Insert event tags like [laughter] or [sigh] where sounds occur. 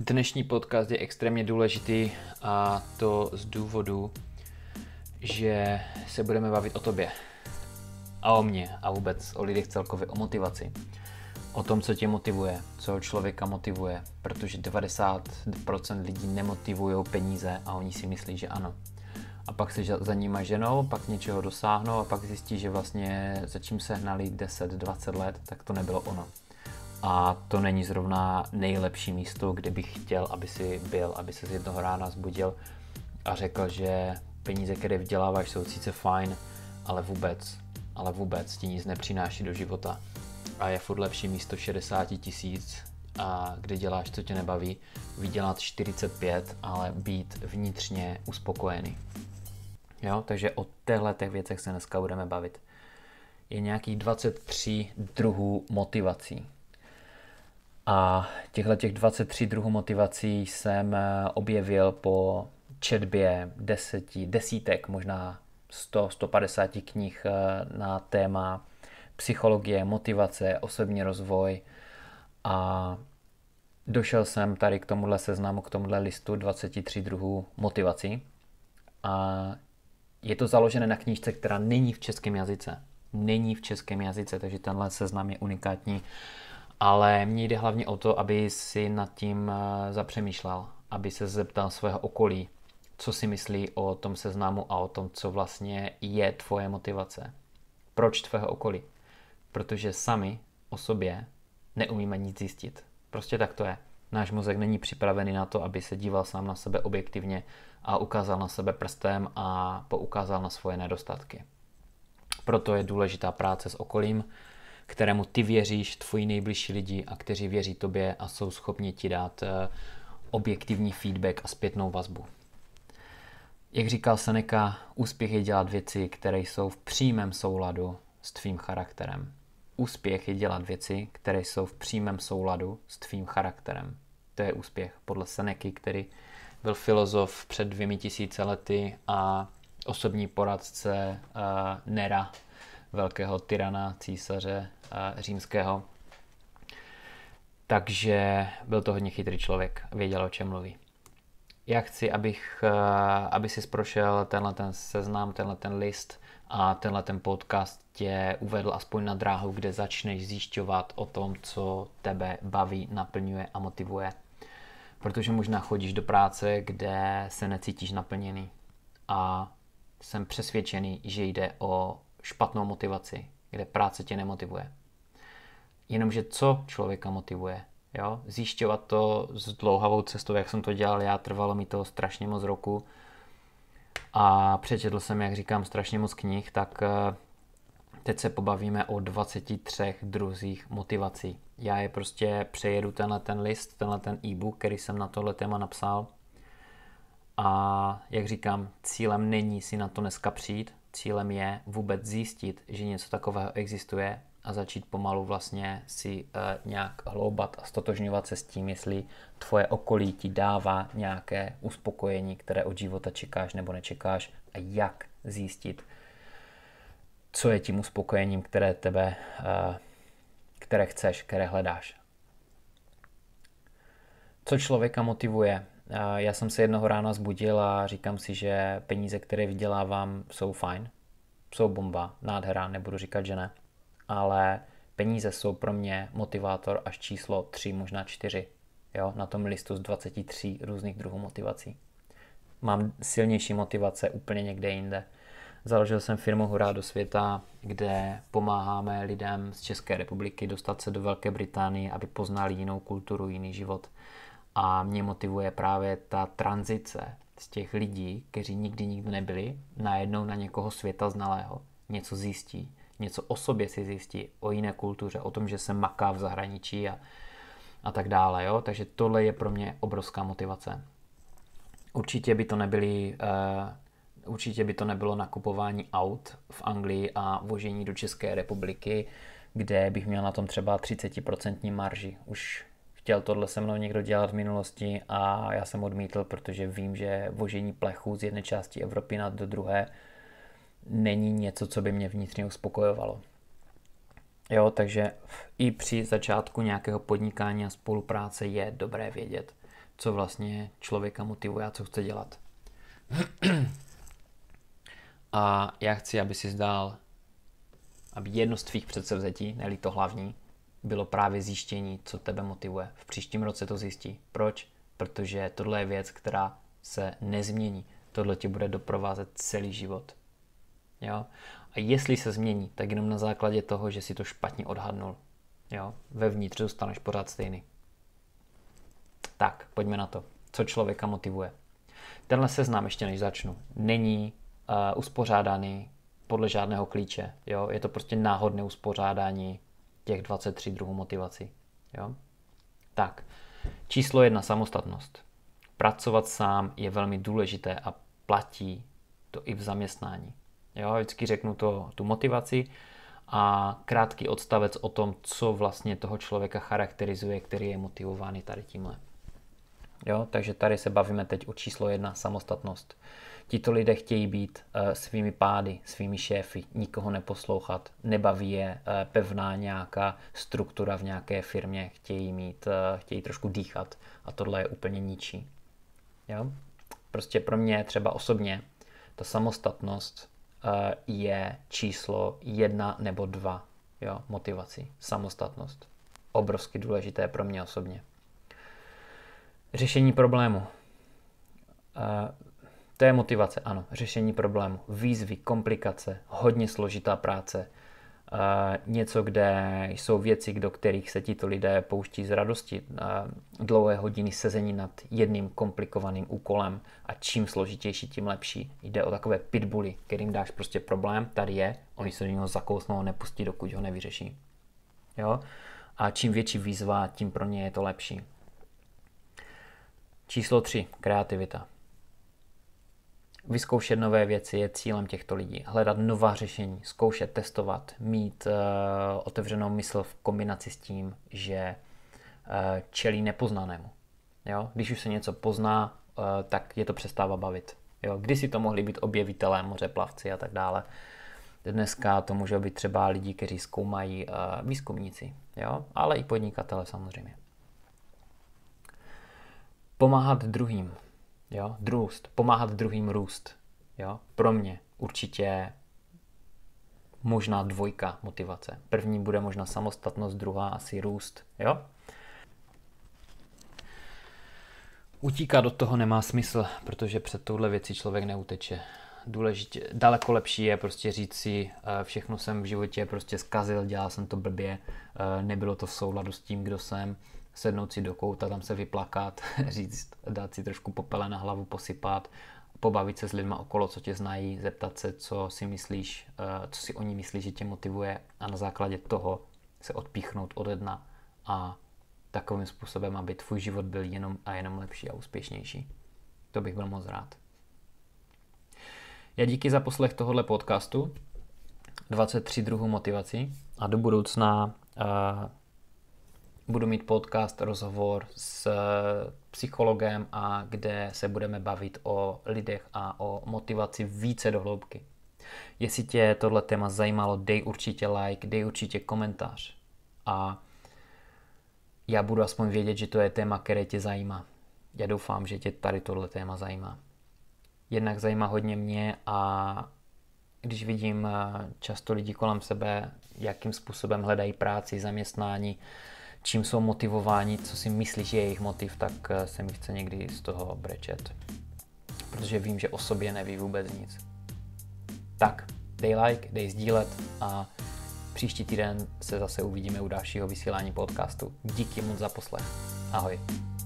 Dnešní podcast je extrémně důležitý a to z důvodu, že se budeme bavit o tobě a o mně a vůbec o lidech celkově, o motivaci. O tom, co tě motivuje, co člověka motivuje, protože 90% lidí nemotivují peníze a oni si myslí, že ano. A pak se za nima ženou, pak něčeho dosáhnou a pak zjistí, že vlastně za čím se hnali 10-20 let, tak to nebylo ono a to není zrovna nejlepší místo, kde bych chtěl, aby si byl, aby se z jednoho rána zbudil a řekl, že peníze, které vyděláváš, jsou sice fajn, ale vůbec, ale vůbec ti nic nepřináší do života. A je furt lepší místo 60 tisíc, a kde děláš, co tě nebaví, vydělat 45, ale být vnitřně uspokojený. Jo, takže o téhle těch věcech se dneska budeme bavit. Je nějakých 23 druhů motivací. A těchto těch 23 druhů motivací jsem eh, objevil po četbě deseti, desítek, možná 100, 150 knih eh, na téma psychologie, motivace, osobní rozvoj a došel jsem tady k tomuhle seznamu, k tomuhle listu 23 druhů motivací a je to založené na knížce, která není v českém jazyce. Není v českém jazyce, takže tenhle seznam je unikátní ale mně jde hlavně o to, aby si nad tím eh, zapřemýšlel, aby se zeptal svého okolí, co si myslí o tom seznamu a o tom, co vlastně je tvoje motivace. Proč tvého okolí? Protože sami o sobě neumíme nic zjistit. Prostě tak to je. Náš mozek není připravený na to, aby se díval sám na sebe objektivně a ukázal na sebe prstem a poukázal na svoje nedostatky. Proto je důležitá práce s okolím, kterému ty věříš, tvoji nejbližší lidi a kteří věří tobě a jsou schopni ti dát eh, objektivní feedback a zpětnou vazbu. Jak říkal Seneca, úspěch je dělat věci, které jsou v přímém souladu s tvým charakterem. Úspěch je dělat věci, které jsou v přímém souladu s tvým charakterem. To je úspěch podle Seneky, který byl filozof před dvěmi tisíce lety a osobní poradce uh, Nera, velkého tyrana, císaře římského. Takže byl to hodně chytrý člověk, věděl, o čem mluví. Já chci, abych, aby si prošel tenhle ten seznam, tenhle ten list a tenhle ten podcast tě uvedl aspoň na dráhu, kde začneš zjišťovat o tom, co tebe baví, naplňuje a motivuje. Protože možná chodíš do práce, kde se necítíš naplněný. A jsem přesvědčený, že jde o špatnou motivaci, kde práce tě nemotivuje. Jenomže co člověka motivuje? Jo? Zjišťovat to s dlouhavou cestou, jak jsem to dělal já, trvalo mi to strašně moc roku a přečetl jsem, jak říkám, strašně moc knih, tak eh, teď se pobavíme o 23 druzích motivací. Já je prostě přejedu tenhle ten list, tenhle ten e-book, který jsem na tohle téma napsal. A jak říkám, cílem není si na to dneska přijít, Cílem je vůbec zjistit, že něco takového existuje a začít pomalu vlastně si eh, nějak hloubat a stotožňovat se s tím, jestli tvoje okolí ti dává nějaké uspokojení, které od života čekáš nebo nečekáš a jak zjistit, co je tím uspokojením, které tebe, eh, které chceš, které hledáš. Co člověka motivuje? já jsem se jednoho rána zbudil a říkám si, že peníze, které vydělávám, jsou fajn, jsou bomba, nádhera, nebudu říkat, že ne, ale peníze jsou pro mě motivátor až číslo 3, možná 4, jo, na tom listu z 23 různých druhů motivací. Mám silnější motivace úplně někde jinde. Založil jsem firmu Hurá do světa, kde pomáháme lidem z České republiky dostat se do Velké Británie, aby poznali jinou kulturu, jiný život – a mě motivuje právě ta tranzice z těch lidí, kteří nikdy nikdo nebyli, najednou na někoho světa znalého. Něco zjistí, něco o sobě si zjistí, o jiné kultuře, o tom, že se maká v zahraničí a, a tak dále. Jo? Takže tohle je pro mě obrovská motivace. Určitě by to nebyly uh, určitě by to nebylo nakupování aut v Anglii a vožení do České republiky, kde bych měl na tom třeba 30% marži. Už chtěl tohle se mnou někdo dělat v minulosti a já jsem odmítl, protože vím, že vožení plechu z jedné části Evropy na do druhé není něco, co by mě vnitřně uspokojovalo. Jo, takže i při začátku nějakého podnikání a spolupráce je dobré vědět, co vlastně člověka motivuje a co chce dělat. [clears throat] A já chci, aby si zdal, aby jedno z tvých předsevzetí, neli to hlavní, bylo právě zjištění, co tebe motivuje. V příštím roce to zjistí. Proč? Protože tohle je věc, která se nezmění. Tohle ti bude doprovázet celý život. Jo? A jestli se změní, tak jenom na základě toho, že si to špatně odhadnul. Jo? Vevnitř zůstaneš pořád stejný. Tak, pojďme na to. Co člověka motivuje? Tenhle seznam, ještě než začnu, není uh, uspořádaný podle žádného klíče. Jo? Je to prostě náhodné uspořádání těch 23 druhů motivací. Jo? Tak, číslo jedna, samostatnost. Pracovat sám je velmi důležité a platí to i v zaměstnání. Jo, vždycky řeknu to, tu motivaci a krátký odstavec o tom, co vlastně toho člověka charakterizuje, který je motivovaný tady tímhle. Jo, takže tady se bavíme teď o číslo jedna, samostatnost. Tito lidé chtějí být eh, svými pády, svými šéfy, nikoho neposlouchat, nebaví je eh, pevná nějaká struktura v nějaké firmě, chtějí mít, eh, chtějí trošku dýchat a tohle je úplně ničí. Jo? Prostě pro mě třeba osobně ta samostatnost je číslo jedna nebo dva jo? motivací, samostatnost. Obrovsky důležité pro mě osobně. Řešení problému to je motivace, ano. Řešení problému, výzvy, komplikace, hodně složitá práce, Uh, něco, kde jsou věci, do kterých se tito lidé pouští z radosti. Uh, dlouhé hodiny sezení nad jedným komplikovaným úkolem a čím složitější, tím lepší. Jde o takové pitbully, kterým dáš prostě problém, tady je, oni se do něho zakousnou a nepustí, dokud ho nevyřeší. Jo? A čím větší výzva, tím pro ně je to lepší. Číslo 3. Kreativita. Vyzkoušet nové věci je cílem těchto lidí. Hledat nová řešení, zkoušet, testovat, mít uh, otevřenou mysl v kombinaci s tím, že uh, čelí nepoznanému. Jo? Když už se něco pozná, uh, tak je to přestává bavit. Jo? Kdysi to mohli být objevitelé, mořeplavci a tak dále. Dneska to může být třeba lidi, kteří zkoumají uh, výzkumníci, jo? ale i podnikatele samozřejmě. Pomáhat druhým. Jo? Drůst, pomáhat druhým růst. Jo? Pro mě určitě možná dvojka motivace. První bude možná samostatnost, druhá asi růst. Jo? Utíkat do toho nemá smysl, protože před touhle věcí člověk neuteče. Důležitě, daleko lepší je prostě říct si, eh, všechno jsem v životě prostě zkazil, dělal jsem to blbě, eh, nebylo to v souladu s tím, kdo jsem sednout si do kouta, tam se vyplakat, [laughs] říct, dát si trošku popele na hlavu, posypat, pobavit se s lidmi okolo, co tě znají, zeptat se, co si myslíš, eh, co si oni myslí, že tě motivuje a na základě toho se odpíchnout od jedna a takovým způsobem, aby tvůj život byl jenom a jenom lepší a úspěšnější. To bych byl moc rád. Já díky za poslech tohohle podcastu 23 druhů motivací a do budoucna uh, budu mít podcast, rozhovor s eh, psychologem a kde se budeme bavit o lidech a o motivaci více do hloubky. Jestli tě tohle téma zajímalo, dej určitě like, dej určitě komentář a já budu aspoň vědět, že to je téma, které tě zajímá. Já doufám, že tě tady tohle téma zajímá. Jednak zajímá hodně mě a když vidím eh, často lidi kolem sebe, jakým způsobem hledají práci, zaměstnání, čím jsou motivováni, co si myslí, že je jejich motiv, tak eh, se mi chce někdy z toho brečet. Protože vím, že o sobě neví vůbec nic. Tak, dej like, dej sdílet a příští týden se zase uvidíme u dalšího vysílání podcastu. Díky moc za poslech. Ahoj.